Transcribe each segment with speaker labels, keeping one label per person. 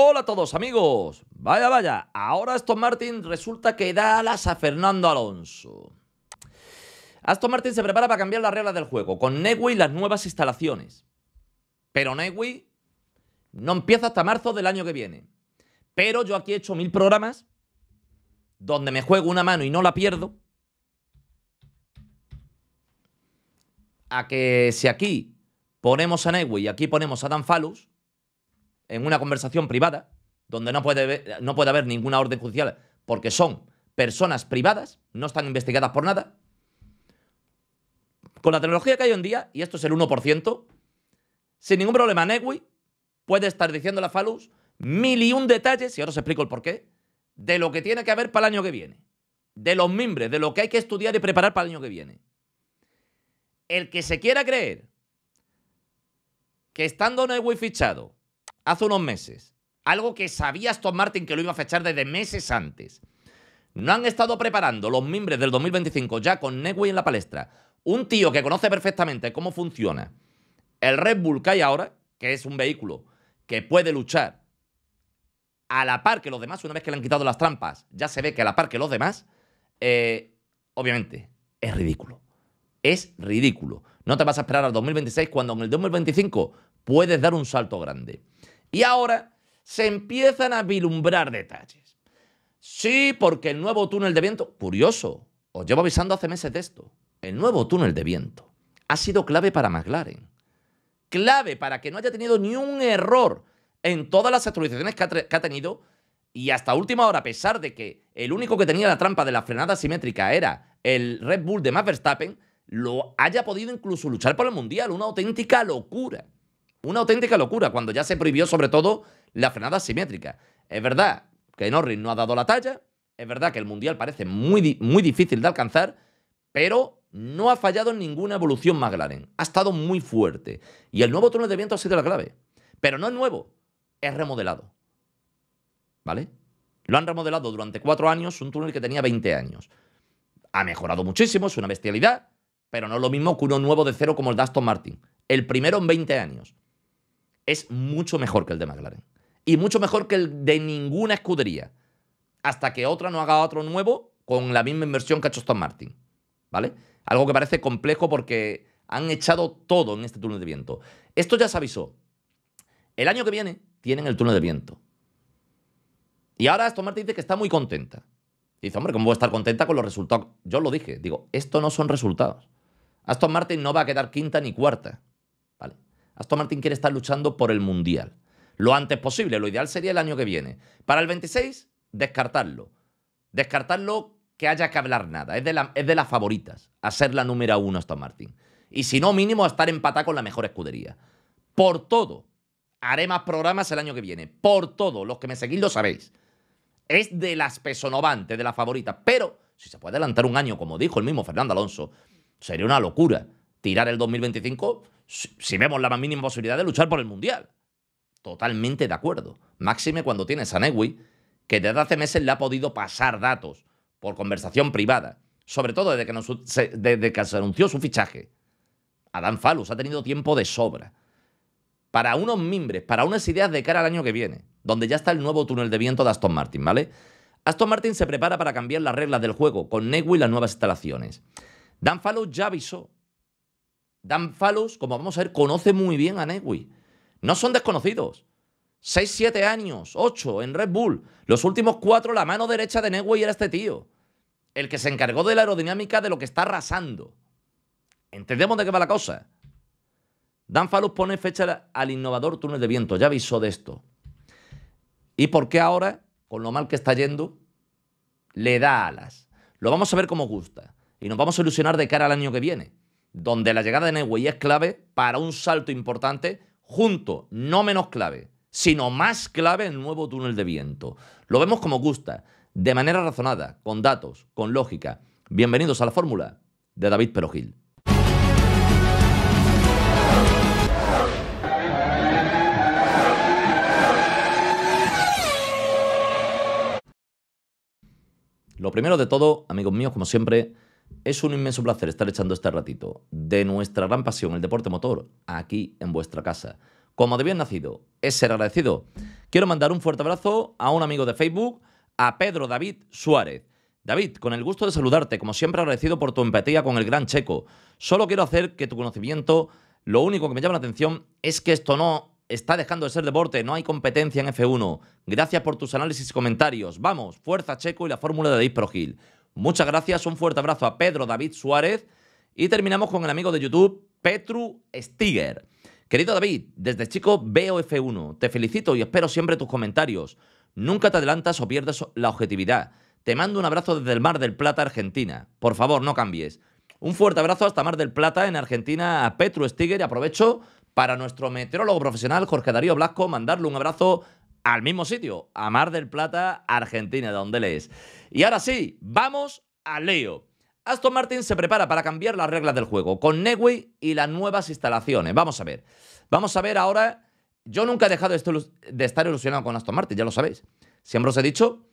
Speaker 1: Hola a todos amigos. Vaya, vaya, ahora Aston Martin resulta que da alas a Fernando Alonso. Aston Martin se prepara para cambiar las reglas del juego, con Newey las nuevas instalaciones. Pero Newey no empieza hasta marzo del año que viene. Pero yo aquí he hecho mil programas donde me juego una mano y no la pierdo. A que si aquí ponemos a Newey y aquí ponemos a Dan Falus, en una conversación privada, donde no puede, haber, no haber ninguna orden judicial, porque son personas privadas, no están investigadas por nada. Con la tecnología que hay hoy en día, y esto es el 1%, sin ningún problema, Negui puede estar diciendo a la Falus mil y un detalles, y ahora os explico el porqué, de lo que tiene que haber para el año que viene, de los mimbres, de lo que hay que estudiar y preparar para el año que viene. El que se quiera creer que estando Negui fichado hace unos meses. Algo que sabía Aston Martin que lo iba a fechar desde meses antes. No han estado preparando los mimbres del 2025 ya con Newey en la palestra. Un tío que conoce perfectamente cómo funciona el Red Bull que ahora, que es un vehículo que puede luchar a la par que los demás, una vez que le han quitado las trampas, ya se ve que a la par que los demás, eh, obviamente, es ridículo. Es ridículo. No te vas a esperar al 2026 cuando en el 2025 puedes dar un salto grande. Y ahora se empiezan a vilumbrar detalles. Sí, porque el nuevo túnel de viento, curioso, os llevo avisando hace meses de esto, el nuevo túnel de viento ha sido clave para McLaren. Clave para que no haya tenido ni un error en todas las actualizaciones que ha, que ha tenido y hasta última hora, a pesar de que el único que tenía la trampa de la frenada simétrica era el Red Bull de Max Verstappen, lo haya podido incluso luchar por el Mundial. Una auténtica locura. Una auténtica locura cuando ya se prohibió sobre todo la frenada simétrica. Es verdad que Norris no ha dado la talla, es verdad que el Mundial parece muy, muy difícil de alcanzar, pero no ha fallado en ninguna evolución McLaren. Ha estado muy fuerte. Y el nuevo túnel de viento ha sido la clave. Pero no es nuevo, es remodelado. ¿Vale? Lo han remodelado durante cuatro años, un túnel que tenía 20 años. Ha mejorado muchísimo, es una bestialidad, pero no es lo mismo que uno nuevo de cero como el de Aston Martin. El primero en 20 años es mucho mejor que el de McLaren. Y mucho mejor que el de ninguna escudería. Hasta que otra no haga otro nuevo con la misma inversión que ha hecho Aston Martin. ¿Vale? Algo que parece complejo porque han echado todo en este túnel de viento. Esto ya se avisó. El año que viene tienen el túnel de viento. Y ahora Aston Martin dice que está muy contenta. dice, hombre, ¿cómo voy a estar contenta con los resultados? Yo lo dije, digo, esto no son resultados. Aston Martin no va a quedar quinta ni cuarta. Aston Martin quiere estar luchando por el Mundial. Lo antes posible, lo ideal sería el año que viene. Para el 26, descartarlo. Descartarlo que haya que hablar nada. Es de, las favoritas, a ser la número uno Aston Martin. Y si no, mínimo a estar empatado con la mejor escudería. Por todo. Haré más programas el año que viene. Por todo. Los que me seguís lo sabéis. Es de las pesonovantes, de las favoritas. Pero si se puede adelantar un año, como dijo el mismo Fernando Alonso, sería una locura tirar el 2025 si vemos la más mínima posibilidad de luchar por el Mundial. Totalmente de acuerdo. Máxime cuando tienes a Newey, que desde hace meses le ha podido pasar datos por conversación privada, sobre todo desde que, desde que se anunció su fichaje. Dan Falus ha tenido tiempo de sobra para unos mimbres, para unas ideas de cara al año que viene, donde ya está el nuevo túnel de viento de Aston Martin, ¿vale? Aston Martin se prepara para cambiar las reglas del juego con Newey y las nuevas instalaciones. Dan Fallows ya avisó Dan Fallus, como vamos a ver, conoce muy bien a Newey. No son desconocidos. 6, 7 años, 8 en Red Bull. Los últimos cuatro, la mano derecha de Newey era este tío. El que se encargó de la aerodinámica de lo que está arrasando. Entendemos de qué va la cosa. Dan Falus pone fecha al innovador túnel de viento. Ya avisó de esto. ¿Y por qué ahora, con lo mal que está yendo, le da alas? Lo vamos a ver como gusta. Y nos vamos a ilusionar de cara al año que viene donde la llegada de Newey es clave para un salto importante, junto, no menos clave, sino más clave el nuevo túnel de viento. Lo vemos como gusta, de manera razonada, con datos, con lógica. Bienvenidos a la fórmula de David Perogil. Lo primero de todo, amigos míos, como siempre, es un inmenso placer estar echando este ratito de nuestra gran pasión, el deporte motor, aquí en vuestra casa. Como de bien nacido, es ser agradecido. Quiero mandar un fuerte abrazo a un amigo de Facebook, a Pedro David Suárez. David, con el gusto de saludarte, como siempre agradecido por tu empatía con el gran checo. Solo quiero hacer que tu conocimiento, lo único que me llama la atención es que esto no está dejando de ser deporte, no hay competencia en F1. Gracias por tus análisis y comentarios. Vamos, fuerza Checo y la fórmula de David Progil. Muchas gracias, un fuerte abrazo a Pedro David Suárez y terminamos con el amigo de YouTube, Petru Stiger. Querido David, desde chico veo F1, te felicito y espero siempre tus comentarios. Nunca te adelantas o pierdes la objetividad. Te mando un abrazo desde el Mar del Plata, Argentina. Por favor, no cambies. Un fuerte abrazo hasta Mar del Plata, en Argentina, a Petru Stiger. Y aprovecho para nuestro meteorólogo profesional, Jorge Darío Blasco, mandarle un abrazo al mismo sitio, a Mar del Plata, Argentina, donde lees. Y ahora sí, vamos al Leo. Aston Martin se prepara para cambiar las reglas del juego con Newey y las nuevas instalaciones. Vamos a ver. Vamos a ver ahora. Yo nunca he dejado de estar ilusionado con Aston Martin, ya lo sabéis. Siempre os he dicho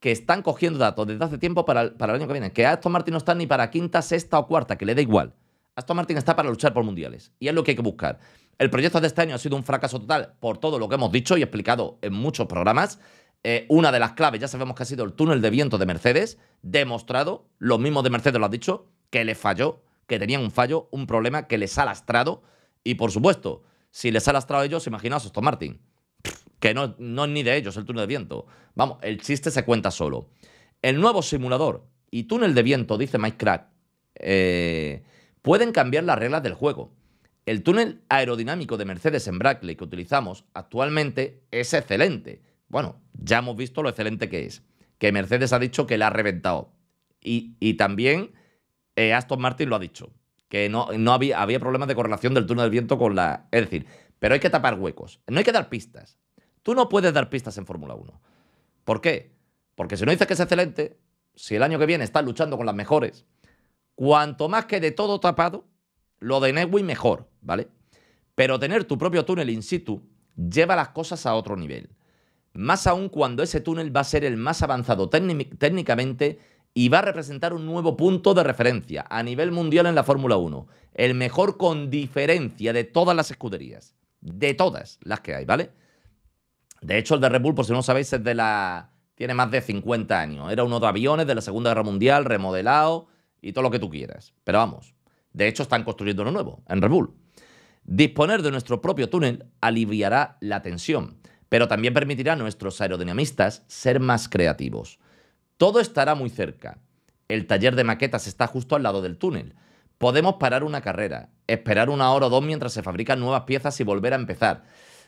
Speaker 1: que están cogiendo datos desde hace tiempo para el, para el año que viene. Que Aston Martin no está ni para quinta, sexta o cuarta, que le da igual. Aston Martin está para luchar por mundiales. Y es lo que hay que buscar. El proyecto de este año ha sido un fracaso total por todo lo que hemos dicho y explicado en muchos programas. Eh, una de las claves, ya sabemos que ha sido el túnel de viento de Mercedes, demostrado, lo mismo de Mercedes lo ha dicho, que les falló, que tenían un fallo, un problema que les ha lastrado. Y por supuesto, si les ha lastrado a ellos, imaginaos Aston Martin, que no, no es ni de ellos el túnel de viento. Vamos, el chiste se cuenta solo. El nuevo simulador y túnel de viento, dice Mike Crack, eh, pueden cambiar las reglas del juego. El túnel aerodinámico de Mercedes en Brackley que utilizamos actualmente es excelente. Bueno, ya hemos visto lo excelente que es. Que Mercedes ha dicho que la ha reventado. Y, también eh, Aston Martin lo ha dicho. Que no, no había, había problemas de correlación del túnel del viento con la. Es decir, pero hay que tapar huecos. No hay que dar pistas. Tú no puedes dar pistas en Fórmula 1. ¿Por qué? Porque si no dices que es excelente, si el año que viene estás luchando con las mejores, cuanto más quede todo tapado, lo de Netwin mejor, ¿vale? Pero tener tu propio túnel in situ lleva las cosas a otro nivel. Más aún cuando ese túnel va a ser el más avanzado técnicamente y va a representar un nuevo punto de referencia a nivel mundial en la Fórmula 1. El mejor con diferencia de todas las escuderías. De todas las que hay, ¿vale? De hecho, el de Red Bull, por si no sabéis, es de la... Tiene más de 50 años. Era uno de aviones de la Segunda Guerra Mundial, remodelado y todo lo que tú quieras. Pero vamos, de hecho, están construyendo uno nuevo, en Red Disponer de nuestro propio túnel aliviará la tensión, pero también permitirá a nuestros aerodinamistas ser más creativos. Todo estará muy cerca. El taller de maquetas está justo al lado del túnel. Podemos parar una carrera, esperar una hora o dos mientras se fabrican nuevas piezas y volver a empezar.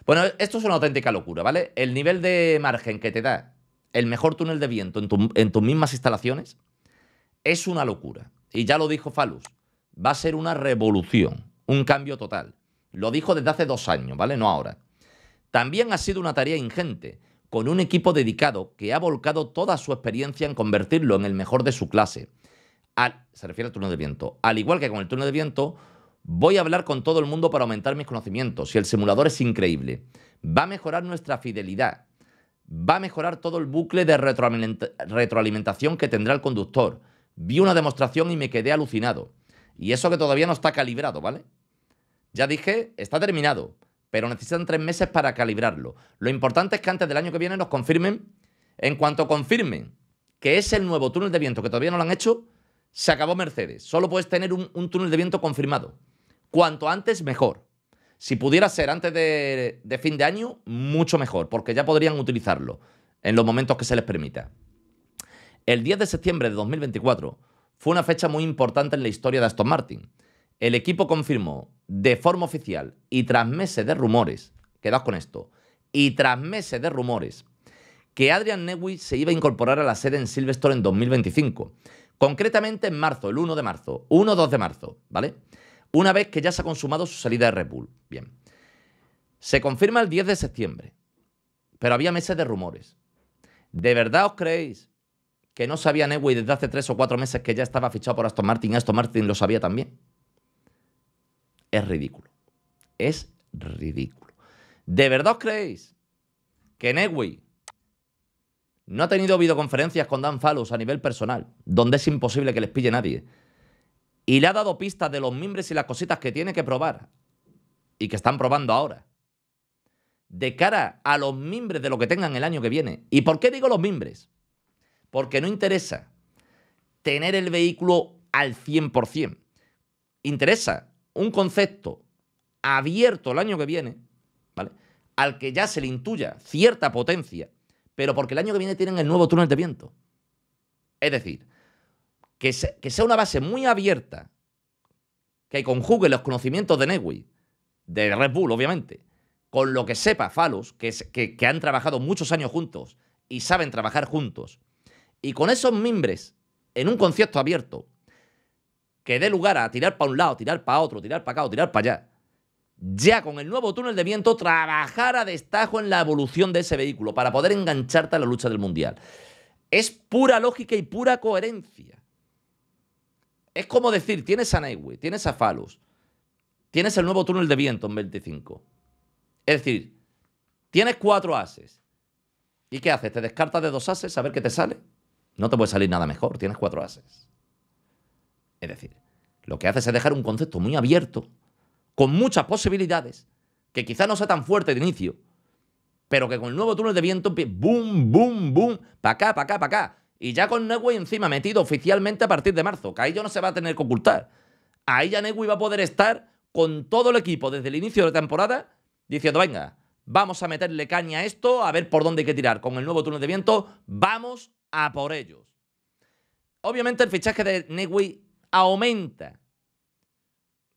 Speaker 1: Bueno, esto es una auténtica locura, ¿vale? El nivel de margen que te da el mejor túnel de viento en, en tus mismas instalaciones es una locura. Y ya lo dijo Falus, va a ser una revolución, un cambio total. Lo dijo desde hace dos años, ¿vale? No ahora. También ha sido una tarea ingente, con un equipo dedicado que ha volcado toda su experiencia en convertirlo en el mejor de su clase. se refiere al turno de viento. Al igual que con el turno de viento, voy a hablar con todo el mundo para aumentar mis conocimientos y el simulador es increíble. Va a mejorar nuestra fidelidad. Va a mejorar todo el bucle de retroalimentación que tendrá el conductor. Vi una demostración y me quedé alucinado. Y eso que todavía no está calibrado, ¿vale? Ya dije, está terminado, pero necesitan tres meses para calibrarlo. Lo importante es que antes del año que viene nos confirmen, en cuanto confirmen que es el nuevo túnel de viento, que todavía no lo han hecho, se acabó Mercedes. Solo puedes tener un, túnel de viento confirmado. Cuanto antes, mejor. Si pudiera ser antes de, de, fin de año, mucho mejor, porque ya podrían utilizarlo en los momentos que se les permita. El 10 de septiembre de 2024 fue una fecha muy importante en la historia de Aston Martin. El equipo confirmó de forma oficial y tras meses de rumores, quedaos con esto, y tras meses de rumores, que Adrian Newey se iba a incorporar a la sede en Silverstone en 2025. Concretamente en marzo, el 1 de marzo, 1-2 o de marzo, ¿vale? Una vez que ya se ha consumado su salida de Red Bull. Bien. Se confirma el 10 de septiembre, pero había meses de rumores. ¿De verdad os creéis que no sabía Newey desde hace tres o cuatro meses que ya estaba fichado por Aston Martin, Aston Martin lo sabía también. Es ridículo. Es ridículo. ¿De verdad creéis que Newey no ha tenido videoconferencias con Dan Fallows a nivel personal, donde es imposible que les pille nadie? Y le ha dado pistas de los mimbres y las cositas que tiene que probar y que están probando ahora. De cara a los mimbres de lo que tengan el año que viene. ¿Y por qué digo los mimbres? porque no interesa tener el vehículo al 100%. Interesa un concepto abierto el año que viene, ¿vale? Al que ya se le intuya cierta potencia, pero porque el año que viene tienen el nuevo túnel de viento. Es decir, que, sea una base muy abierta, que conjugue los conocimientos de Newey, de Red Bull, obviamente, con lo que sepa Falos, que han trabajado muchos años juntos y saben trabajar juntos, y con esos mimbres, en un concierto abierto, que dé lugar a tirar para un lado, tirar para otro, tirar para acá o tirar para allá, ya con el nuevo túnel de viento, trabajar a destajo en la evolución de ese vehículo para poder engancharte a la lucha del Mundial. Es pura lógica y pura coherencia. Es como decir, tienes a Neywe, tienes a Falus, tienes el nuevo túnel de viento en 25. Es decir, tienes cuatro ases. ¿Y qué haces? ¿Te descartas de dos ases a ver qué te sale? No te puede salir nada mejor, tienes cuatro ases. Es decir, lo que haces es dejar un concepto muy abierto, con muchas posibilidades, que quizá no sea tan fuerte de inicio, pero que con el nuevo túnel de viento, boom, boom, boom, para acá, para acá, para acá. Y ya con Newey encima metido oficialmente a partir de marzo, que ahí ya no se va a tener que ocultar. Ahí ya Newey va a poder estar con todo el equipo desde el inicio de la temporada diciendo, venga, vamos a meterle caña a esto, a ver por dónde hay que tirar. Con el nuevo túnel de viento, vamos a por ellos. Obviamente el fichaje de Newey aumenta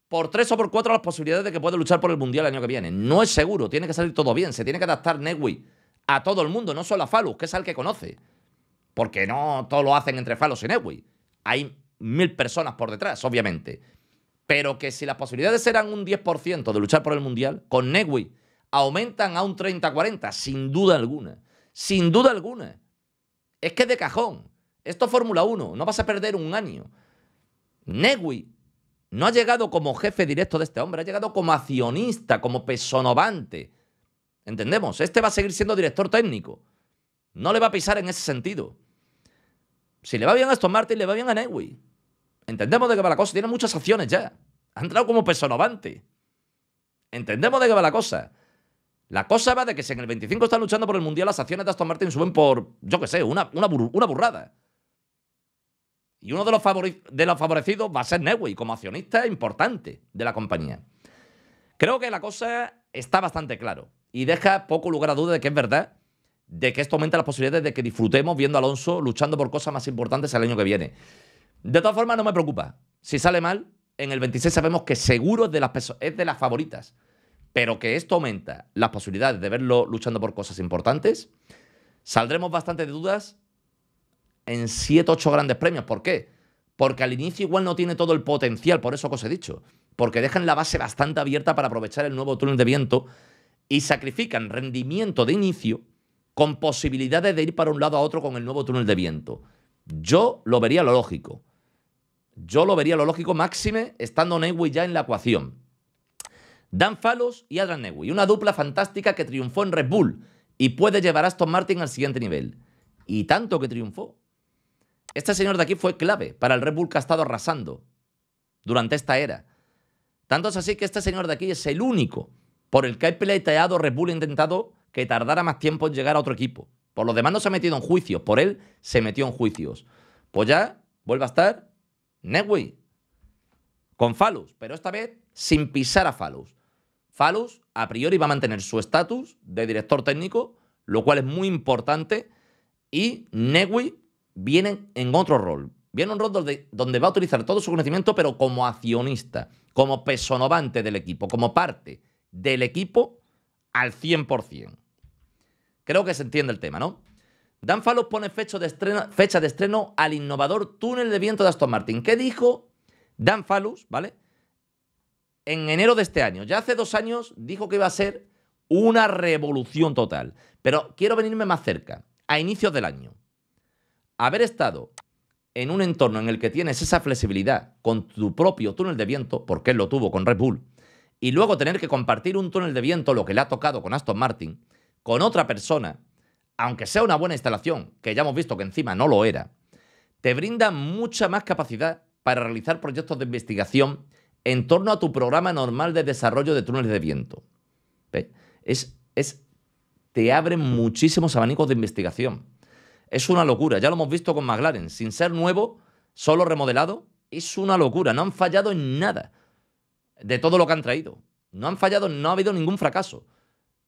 Speaker 1: por tres o por cuatro las posibilidades de que puede luchar por el Mundial el año que viene. No es seguro, tiene que salir todo bien, se tiene que adaptar Newey a todo el mundo, no solo a Falus, que es al que conoce. Porque no todo lo hacen entre Falus y Newey. Hay mil personas por detrás, obviamente. Pero que si las posibilidades eran un 10% de luchar por el Mundial, con Newey aumentan a un 30-40, sin duda alguna. Sin duda alguna. Es que de cajón. Esto es Fórmula 1, no vas a perder un año. Newey no ha llegado como jefe directo de este hombre, ha llegado como accionista, como personovante. ¿Entendemos? Este va a seguir siendo director técnico. No le va a pisar en ese sentido. Si le va bien a Aston Martin, le va bien a Newey. Entendemos de qué va la cosa. Tiene muchas acciones ya. Ha entrado como personovante. Entendemos de qué va la cosa. La cosa va de que si en el 25 están luchando por el Mundial, las acciones de Aston Martin suben por, yo qué sé, una, burrada. Y uno de los, de los favorecidos va a ser Newey, como accionista importante de la compañía. Creo que la cosa está bastante claro y deja poco lugar a duda de que es verdad, de que esto aumenta las posibilidades de que disfrutemos viendo a Alonso luchando por cosas más importantes el año que viene. De todas formas, no me preocupa. Si sale mal, en el 26 sabemos que seguro de las, es de las favoritas pero que esto aumenta las posibilidades de verlo luchando por cosas importantes, saldremos bastante de dudas en 7, 8 grandes premios. ¿Por qué? Porque al inicio igual no tiene todo el potencial, por eso que os he dicho. Porque dejan la base bastante abierta para aprovechar el nuevo túnel de viento y sacrifican rendimiento de inicio con posibilidades de ir para un lado a otro con el nuevo túnel de viento. Yo lo vería lo lógico. Yo lo vería lo lógico máxime estando Newey ya en la ecuación. Dan Fallos y Adrian Newey. Una dupla fantástica que triunfó en Red Bull y puede llevar a Aston Martin al siguiente nivel. Y tanto que triunfó. Este señor de aquí fue clave para el Red Bull que ha estado arrasando durante esta era. Tanto es así que este señor de aquí es el único por el que ha peleado Red Bull intentado que tardara más tiempo en llegar a otro equipo. Por lo demás no se ha metido en juicios, por él se metió en juicios. Pues ya vuelve a estar Newey con Falus, pero esta vez sin pisar a Falus. Falus a priori va a mantener su estatus de director técnico, lo cual es muy importante, y Newey viene en otro rol. Viene un rol donde, va a utilizar todo su conocimiento, pero como accionista, como pesonovante del equipo, como parte del equipo al 100%. Creo que se entiende el tema, ¿no? Dan Falus pone fecha de, estreno, al innovador túnel de viento de Aston Martin. ¿Qué dijo Dan Falus, ¿vale? en enero de este año, ya hace dos años, dijo que iba a ser una revolución total. Pero quiero venirme más cerca, a inicios del año. Haber estado en un entorno en el que tienes esa flexibilidad con tu propio túnel de viento, porque él lo tuvo con Red Bull, y luego tener que compartir un túnel de viento, lo que le ha tocado con Aston Martin, con otra persona, aunque sea una buena instalación, que ya hemos visto que encima no lo era, te brinda mucha más capacidad para realizar proyectos de investigación en torno a tu programa normal de desarrollo de túneles de viento. Es, te abren muchísimos abanicos de investigación. Es una locura, ya lo hemos visto con McLaren, sin ser nuevo, solo remodelado, es una locura, no han fallado en nada de todo lo que han traído. No han fallado, no ha habido ningún fracaso.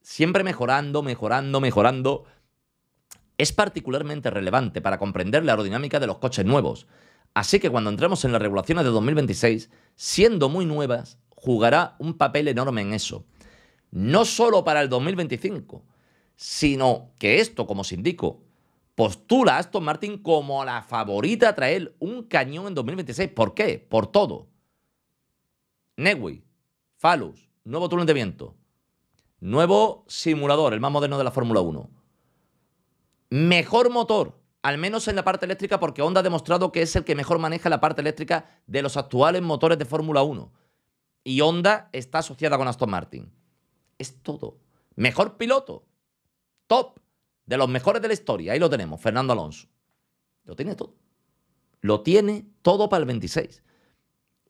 Speaker 1: Siempre mejorando, mejorando, mejorando. Es particularmente relevante para comprender la aerodinámica de los coches nuevos Así que cuando entremos en las regulaciones de 2026, siendo muy nuevas, jugará un papel enorme en eso. No solo para el 2025, sino que esto, como os indico, postula a Aston Martin como la favorita a traer un cañón en 2026. ¿Por qué? Por todo. Newey, Falus, nuevo túnel de viento, nuevo simulador, el más moderno de la Fórmula 1, mejor motor, al menos en la parte eléctrica, porque Honda ha demostrado que es el que mejor maneja la parte eléctrica de los actuales motores de Fórmula 1. Y Honda está asociada con Aston Martin. Es todo. Mejor piloto. Top. De los mejores de la historia. Ahí lo tenemos, Fernando Alonso. Lo tiene todo. Lo tiene todo para el 26.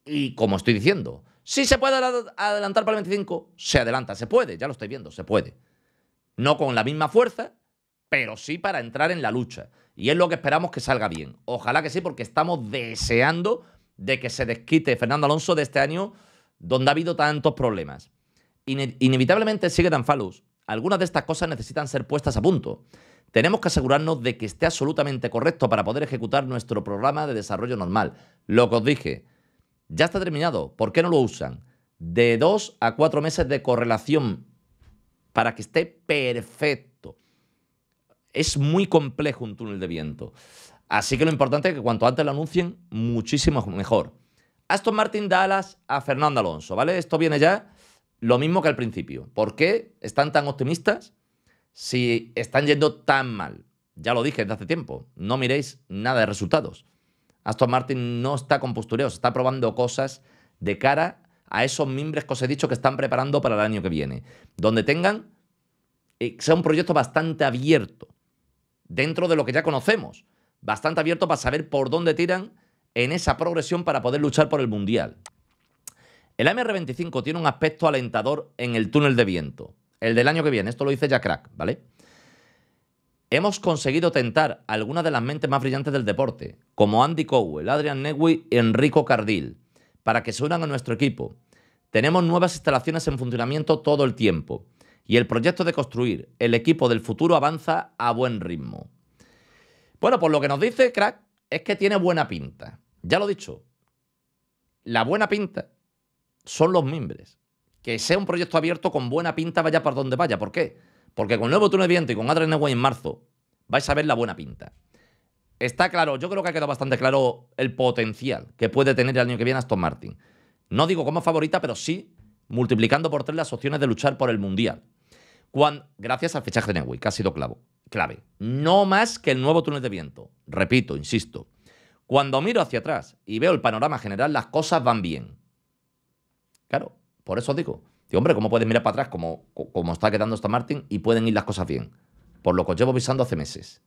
Speaker 1: Y como estoy diciendo, si se puede adelantar para el 25, se adelanta, se puede, ya lo estoy viendo, se puede. No con la misma fuerza, pero sí para entrar en la lucha. Y es lo que esperamos que salga bien. Ojalá que sí, porque estamos deseando de que se desquite Fernando Alonso de este año donde ha habido tantos problemas. inevitablemente sigue tan falus. Algunas de estas cosas necesitan ser puestas a punto. Tenemos que asegurarnos de que esté absolutamente correcto para poder ejecutar nuestro programa de desarrollo normal. Lo que os dije, ya está terminado. ¿Por qué no lo usan? De dos a cuatro meses de correlación para que esté perfecto es muy complejo un túnel de viento. Así que lo importante es que cuanto antes lo anuncien, muchísimo mejor. Aston Martin da alas a Fernando Alonso, ¿vale? Esto viene ya lo mismo que al principio. ¿Por qué están tan optimistas si están yendo tan mal? Ya lo dije desde hace tiempo, no miréis nada de resultados. Aston Martin no está con postureos, está probando cosas de cara a esos mimbres que os he dicho que están preparando para el año que viene, donde tengan, eh, sea un proyecto bastante abierto, dentro de lo que ya conocemos. Bastante abierto para saber por dónde tiran en esa progresión para poder luchar por el Mundial. El AMR-25 tiene un aspecto alentador en el túnel de viento. El del año que viene, esto lo dice ya Crack, ¿vale? Hemos conseguido tentar algunas de las mentes más brillantes del deporte, como Andy Cowell, Adrian Newey y Enrico Cardil, para que se unan a nuestro equipo. Tenemos nuevas instalaciones en funcionamiento todo el tiempo y el proyecto de construir el equipo del futuro avanza a buen ritmo. Bueno, pues lo que nos dice Crack es que tiene buena pinta. Ya lo he dicho, la buena pinta son los mimbres. Que sea un proyecto abierto con buena pinta vaya por donde vaya. ¿Por qué? Porque con el nuevo de viento y con Adrian Way en marzo vais a ver la buena pinta. Está claro, yo creo que ha quedado bastante claro el potencial que puede tener el año que viene Aston Martin. No digo como favorita, pero sí multiplicando por tres las opciones de luchar por el Mundial gracias al fichaje de Newey, que ha sido clavo, clave. No más que el nuevo túnel de viento. Repito, insisto. Cuando miro hacia atrás y veo el panorama general, las cosas van bien. Claro, por eso digo. Digo, hombre, ¿cómo puedes mirar para atrás como, está quedando Aston Martin y pueden ir las cosas bien? Por lo que os llevo avisando hace meses.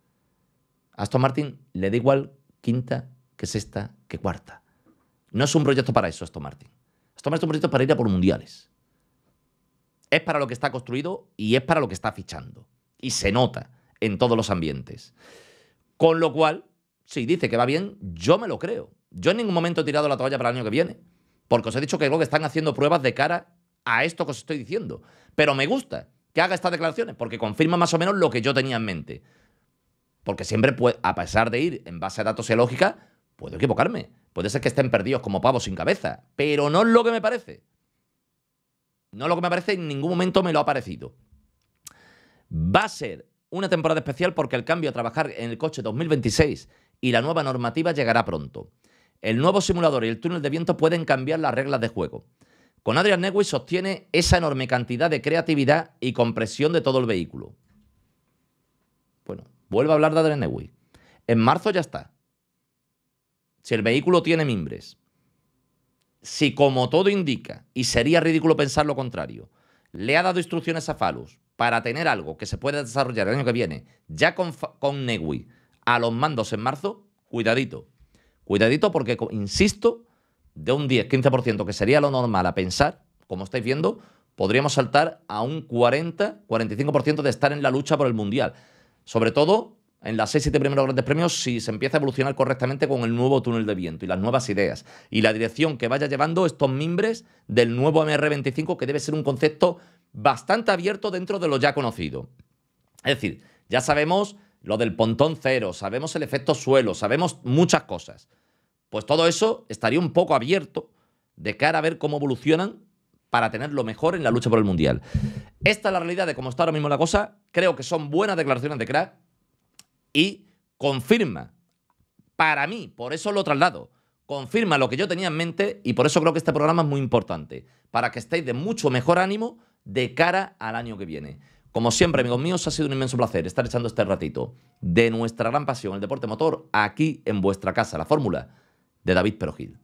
Speaker 1: A Aston Martin le da igual quinta que sexta que cuarta. No es un proyecto para eso, Aston Martin. Aston Martin es un proyecto para ir a por mundiales. Es para lo que está construido y es para lo que está fichando. Y se nota en todos los ambientes. Con lo cual, si dice que va bien, yo me lo creo. Yo en ningún momento he tirado la toalla para el año que viene. Porque os he dicho que creo que están haciendo pruebas de cara a esto que os estoy diciendo. Pero me gusta que haga estas declaraciones porque confirma más o menos lo que yo tenía en mente. Porque siempre, a pesar de ir en base a datos y lógica, puedo equivocarme. Puede ser que estén perdidos como pavos sin cabeza. Pero no es lo que me parece. No lo que me parece, en ningún momento me lo ha parecido. Va a ser una temporada especial porque el cambio a trabajar en el coche 2026 y la nueva normativa llegará pronto. El nuevo simulador y el túnel de viento pueden cambiar las reglas de juego. Con Adrian Newey sostiene esa enorme cantidad de creatividad y compresión de todo el vehículo. Bueno, vuelvo a hablar de Adrian Newey. En marzo ya está. Si el vehículo tiene mimbres, si como todo indica, y sería ridículo pensar lo contrario, le ha dado instrucciones a Falus para tener algo que se pueda desarrollar el año que viene, ya con, con Negui a los mandos en marzo, cuidadito. Cuidadito porque, insisto, de un 10-15% que sería lo normal a pensar, como estáis viendo, podríamos saltar a un 40-45% de estar en la lucha por el Mundial. Sobre todo en las seis, siete primeros grandes premios, si se empieza a evolucionar correctamente con el nuevo túnel de viento y las nuevas ideas y la dirección que vaya llevando estos mimbres del nuevo MR25, que debe ser un concepto bastante abierto dentro de lo ya conocido. Es decir, ya sabemos lo del pontón cero, sabemos el efecto suelo, sabemos muchas cosas. Pues todo eso estaría un poco abierto de cara a ver cómo evolucionan para tener lo mejor en la lucha por el Mundial. Esta es la realidad de cómo está ahora mismo la cosa. Creo que son buenas declaraciones de crack y confirma, para mí, por eso lo traslado, confirma lo que yo tenía en mente y por eso creo que este programa es muy importante, para que estéis de mucho mejor ánimo de cara al año que viene. Como siempre, amigos míos, ha sido un inmenso placer estar echando este ratito de nuestra gran pasión, el deporte motor, aquí en vuestra casa, la fórmula de David Perojil